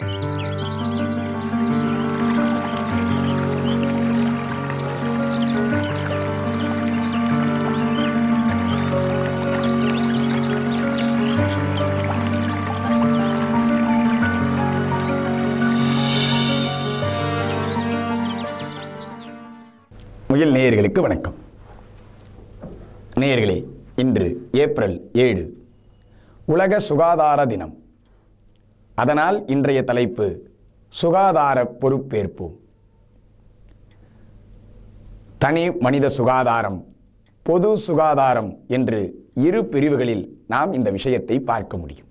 முயல் நேயர்களுக்கு வணக்கம் நேயர்களே இன்று ஏப்ரல் ஏழு உலக சுகாதார தினம் அதனால் இன்றைய தலைப்பு சுகாதார பொறுப்பேற்பு தனி மனித சுகாதாரம் பொது சுகாதாரம் என்று இரு பிரிவுகளில் நாம் இந்த விஷயத்தை பார்க்க முடியும்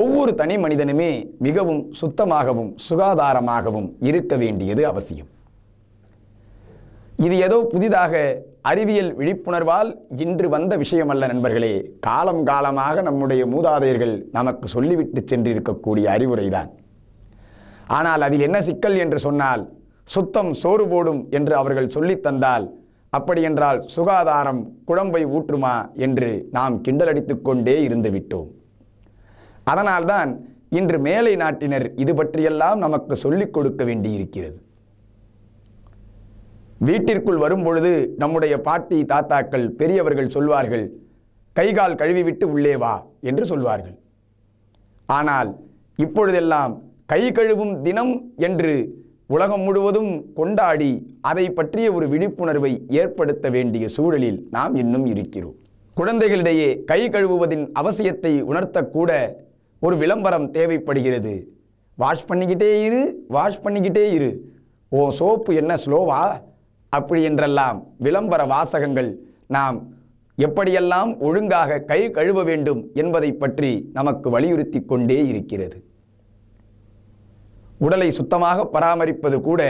ஒவ்வொரு தனி மனிதனுமே மிகவும் சுத்தமாகவும் சுகாதாரமாகவும் இருக்க வேண்டியது அவசியம் இது ஏதோ புதிதாக அறிவியல் விழிப்புணர்வால் இன்று வந்த விஷயமல்ல நண்பர்களே காலம் காலமாக நம்முடைய மூதாதையர்கள் நமக்கு சொல்லிவிட்டு சென்றிருக்கக்கூடிய அறிவுரைதான் ஆனால் அதில் என்ன சிக்கல் என்று சொன்னால் சுத்தம் சோறு போடும் என்று அவர்கள் சொல்லித்தந்தால் அப்படியென்றால் சுகாதாரம் குழம்பை ஊற்றுமா என்று நாம் கிண்டலடித்து கொண்டே இருந்து விட்டோம் அதனால்தான் இன்று மேலை நாட்டினர் இது பற்றியெல்லாம் நமக்கு சொல்லிக் கொடுக்க வேண்டியிருக்கிறது வீட்டிற்குள் வரும்பொழுது நம்முடைய பாட்டி தாத்தாக்கள் பெரியவர்கள் சொல்வார்கள் கைகால் கழுவிவிட்டு உள்ளே வா என்று சொல்வார்கள் ஆனால் இப்பொழுதெல்லாம் கை கழுவும் தினம் என்று உலகம் முழுவதும் கொண்டாடி அதை பற்றிய ஒரு விழிப்புணர்வை ஏற்படுத்த வேண்டிய சூழலில் நாம் இன்னும் இருக்கிறோம் குழந்தைகளிடையே கை கழுவுவதின் அவசியத்தை உணர்த்தக்கூட ஒரு விளம்பரம் தேவைப்படுகிறது வாஷ் பண்ணிக்கிட்டே இரு வாஷ் பண்ணிக்கிட்டே இரு ஓ சோப்பு என்ன ஸ்லோவா அப்படி என்றெல்லாம் விளம்பர வாசகங்கள் நாம் எப்படியெல்லாம் ஒழுங்காக கை கழுவ வேண்டும் என்பதை பற்றி நமக்கு வலியுறுத்தி கொண்டே இருக்கிறது உடலை சுத்தமாக பராமரிப்பது கூட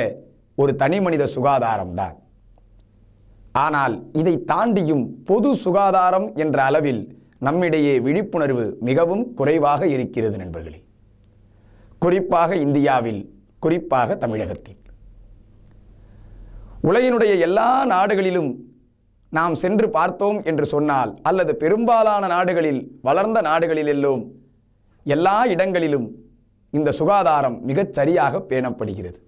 ஒரு தனி மனித சுகாதாரம்தான் ஆனால் இதை தாண்டியும் பொது சுகாதாரம் என்ற அளவில் நம்மிடையே விழிப்புணர்வு மிகவும் குறைவாக இருக்கிறது நண்பர்களே குறிப்பாக இந்தியாவில் குறிப்பாக தமிழகத்தில் உலகினுடைய எல்லா நாடுகளிலும் நாம் சென்று பார்த்தோம் என்று சொன்னால் அல்லது பெரும்பாலான நாடுகளில் வளர்ந்த நாடுகளில் எல்லா இடங்களிலும் இந்த சுகாதாரம் மிகச் சரியாக பேணப்படுகிறது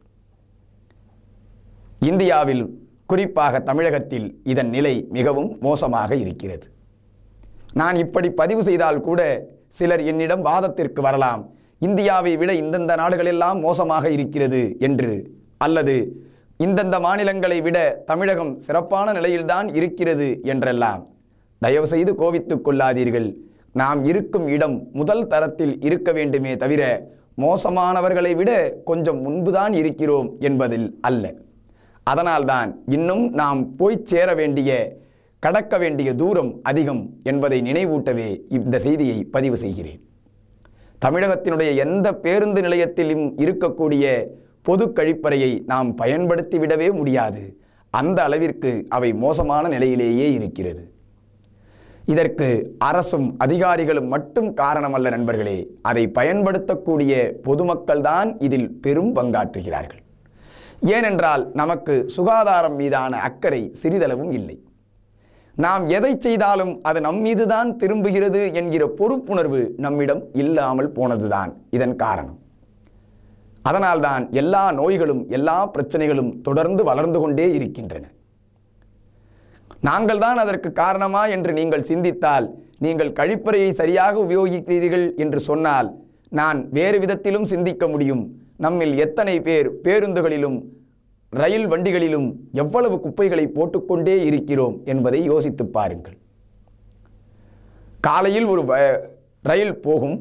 இந்தியாவில் குறிப்பாக தமிழகத்தில் இதன் நிலை மிகவும் மோசமாக இருக்கிறது நான் இப்படி பதிவு செய்தால் கூட சிலர் என்னிடம் வாதத்திற்கு வரலாம் இந்தியாவை விட இந்தந்த நாடுகளெல்லாம் மோசமாக இருக்கிறது என்று அல்லது இந்தந்த மாநிலங்களை விட தமிழகம் சிறப்பான நிலையில்தான் இருக்கிறது என்றெல்லாம் தயவு செய்து கோவித்துக் கொள்ளாதீர்கள் நாம் இருக்கும் இடம் முதல் தரத்தில் இருக்க வேண்டுமே தவிர மோசமானவர்களை விட கொஞ்சம் முன்புதான் இருக்கிறோம் என்பதில் அல்ல அதனால்தான் இன்னும் நாம் போய் சேர வேண்டிய கடக்க வேண்டிய தூரம் அதிகம் என்பதை நினைவூட்டவே இந்த செய்தியை பதிவு செய்கிறேன் தமிழகத்தினுடைய எந்த பேருந்து நிலையத்திலும் இருக்கக்கூடிய பொது கழிப்பறையை நாம் பயன்படுத்திவிடவே முடியாது அந்த அளவிற்கு அவை மோசமான நிலையிலேயே இருக்கிறது இதற்கு அரசும் அதிகாரிகளும் மட்டும் காரணமல்ல நண்பர்களே அதை பயன்படுத்தக்கூடிய பொதுமக்கள்தான் இதில் பெரும் பங்காற்றுகிறார்கள் ஏனென்றால் நமக்கு சுகாதாரம் மீதான அக்கறை சிறிதளவும் இல்லை நாம் எதை செய்தாலும் அது நம் மீதுதான் திரும்புகிறது என்கிற பொறுப்புணர்வு நம்மிடம் இல்லாமல் போனதுதான் இதன் காரணம் அதனால்தான் எல்லா நோய்களும் எல்லா பிரச்சனைகளும் தொடர்ந்து வளர்ந்து கொண்டே இருக்கின்றன நாங்கள் தான் அதற்கு காரணமா என்று நீங்கள் சிந்தித்தால் நீங்கள் கழிப்பறையை சரியாக உபயோகிக்கிறீர்கள் என்று சொன்னால் நான் வேறு விதத்திலும் சிந்திக்க முடியும் நம்மில் எத்தனை பேர் பேருந்துகளிலும் ரயில் வண்டிகளிலும் எவ்வளவு குப்பைகளை போட்டுக்கொண்டே இருக்கிறோம் என்பதை யோசித்து பாருங்கள் காலையில் ஒரு ரயில் போகும்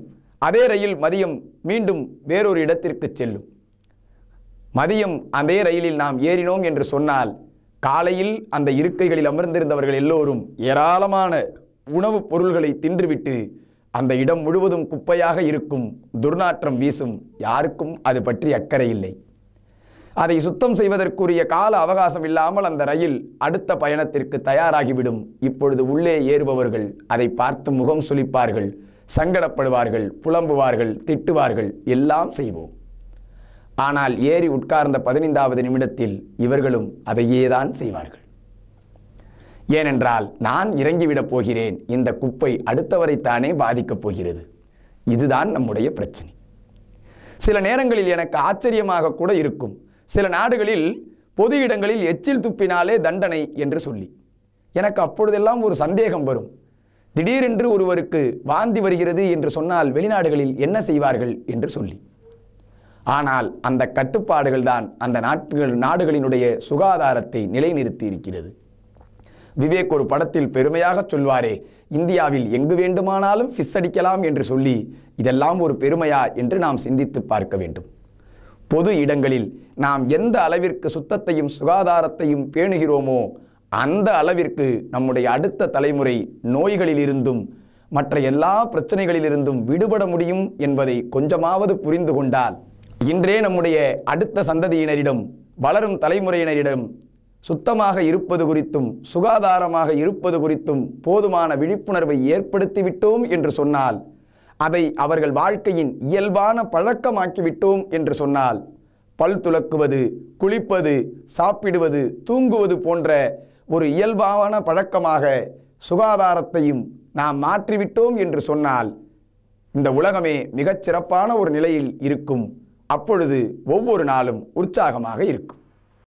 அதே ரயில் மதியம் மீண்டும் வேறொரு இடத்திற்கு செல்லும் மதியம் அதே ரயிலில் நாம் ஏறினோம் என்று சொன்னால் காலையில் அந்த இருக்கைகளில் அமர்ந்திருந்தவர்கள் எல்லோரும் ஏராளமான உணவுப் பொருள்களை தின்றுவிட்டு அந்த இடம் முழுவதும் குப்பையாக இருக்கும் துர்நாற்றம் வீசும் யாருக்கும் அது பற்றி அக்கறை இல்லை அதை சுத்தம் செய்வதற்குரிய கால அவகாசம் இல்லாமல் அந்த ரயில் அடுத்த பயணத்திற்கு தயாராகிவிடும் இப்பொழுது உள்ளே ஏறுபவர்கள் அதை பார்த்து முகம் சுளிப்பார்கள் சங்கடப்படுவார்கள் புலம்புவார்கள் திட்டுவார்கள் எல்லாம் செய்வோம் ஆனால் ஏறி உட்கார்ந்த பதினைந்தாவது நிமிடத்தில் இவர்களும் அதையே தான் செய்வார்கள் ஏனென்றால் நான் இறங்கிவிடப் போகிறேன் இந்த குப்பை அடுத்தவரைத்தானே பாதிக்கப் போகிறது இதுதான் நம்முடைய பிரச்சனை சில நேரங்களில் எனக்கு ஆச்சரியமாக கூட இருக்கும் சில நாடுகளில் பொது இடங்களில் எச்சில் துப்பினாலே தண்டனை என்று சொல்லி எனக்கு அப்பொழுதெல்லாம் ஒரு சந்தேகம் வரும் திடீரென்று ஒருவருக்கு வாந்தி வருகிறது என்று சொன்னால் வெளிநாடுகளில் என்ன செய்வார்கள் என்று சொல்லி ஆனால் அந்த கட்டுப்பாடுகள் தான் அந்த நாட்டுகள் நாடுகளினுடைய சுகாதாரத்தை நிலைநிறுத்தி இருக்கிறது விவேக் ஒரு படத்தில் பெருமையாக சொல்வாரே இந்தியாவில் எங்கு வேண்டுமானாலும் ஃபிஸ் அடிக்கலாம் என்று சொல்லி இதெல்லாம் ஒரு பெருமையா என்று நாம் சிந்தித்து பார்க்க வேண்டும் பொது இடங்களில் நாம் எந்த அளவிற்கு சுத்தத்தையும் சுகாதாரத்தையும் பேணுகிறோமோ அந்த அளவிற்கு நம்முடைய அடுத்த தலைமுறை நோய்களிலிருந்தும் மற்ற எல்லா பிரச்சனைகளிலிருந்தும் விடுபட முடியும் என்பதை கொஞ்சமாவது புரிந்து கொண்டால் இன்றே நம்முடைய அடுத்த சந்ததியினரிடம் வளரும் தலைமுறையினரிடம் சுத்தமாக இருப்பது குறித்தும் சுகாதாரமாக இருப்பது குறித்தும் போதுமான விழிப்புணர்வை ஏற்படுத்திவிட்டோம் என்று சொன்னால் அதை அவர்கள் வாழ்க்கையின் இயல்பான பழக்கமாக்கிவிட்டோம் என்று சொன்னால் பல் துலக்குவது குளிப்பது சாப்பிடுவது தூங்குவது போன்ற ஒரு இயல்பான பழக்கமாக சுகாதாரத்தையும் நாம் மாற்றிவிட்டோம் என்று சொன்னால் இந்த உலகமே மிகச்சிறப்பான ஒரு நிலையில் இருக்கும் அப்பொழுது ஒவ்வொரு நாளும் உற்சாகமாக இருக்கும்